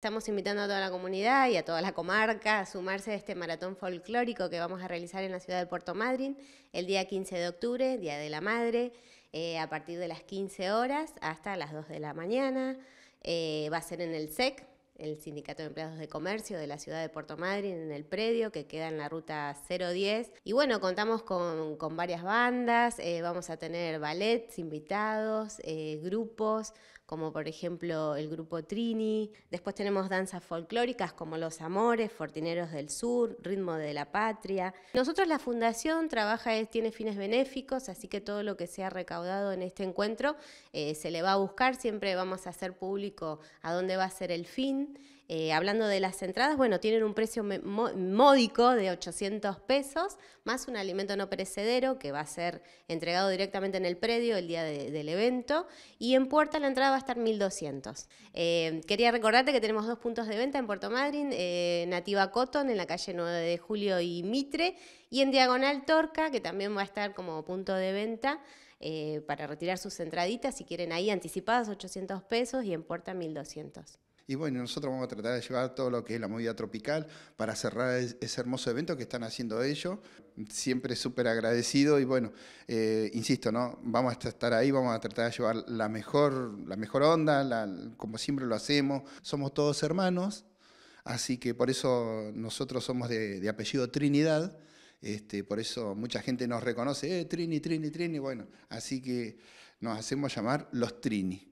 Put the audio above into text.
Estamos invitando a toda la comunidad y a toda la comarca a sumarse a este maratón folclórico que vamos a realizar en la ciudad de Puerto Madryn el día 15 de octubre, Día de la Madre, eh, a partir de las 15 horas hasta las 2 de la mañana. Eh, va a ser en el SEC, e el Sindicato de Empleados de Comercio de la ciudad de Puerto Madryn en el predio que queda en la ruta 010. Y bueno, contamos con, con varias bandas, eh, vamos a tener ballets, invitados, eh, grupos, como por ejemplo el grupo Trini. Después tenemos danzas folclóricas como Los Amores, Fortineros del Sur, Ritmo de la Patria. Nosotros la Fundación trabaja, tiene fines benéficos, así que todo lo que sea recaudado en este encuentro eh, se le va a buscar, siempre vamos a hacer público a dónde va a ser el fin eh, hablando de las entradas, bueno, tienen un precio módico de 800 pesos, más un alimento no perecedero que va a ser entregado directamente en el predio el día del evento. Y en puerta la entrada va a estar 1200. Eh, quería recordarte que tenemos dos puntos de venta en Puerto Madryn, eh, Nativa Cotton en la calle 9 de Julio y Mitre, y en Diagonal Torca, que también va a estar como punto de venta. para retirar sus entraditas, si quieren ahí anticipadas 800 pesos y en puerta 1200. Y bueno, nosotros vamos a tratar de llevar todo lo que es la movida tropical para cerrar ese hermoso evento que están haciendo ellos. Siempre súper agradecido y bueno, eh, insisto, ¿no? Vamos a estar ahí, vamos a tratar de llevar la mejor, la mejor onda, como siempre lo hacemos. Somos todos hermanos, así que por eso nosotros somos de, apellido Trinidad. Este, por eso mucha gente nos reconoce, eh, Trini, Trini, Trini, bueno, así que nos hacemos llamar los Trini.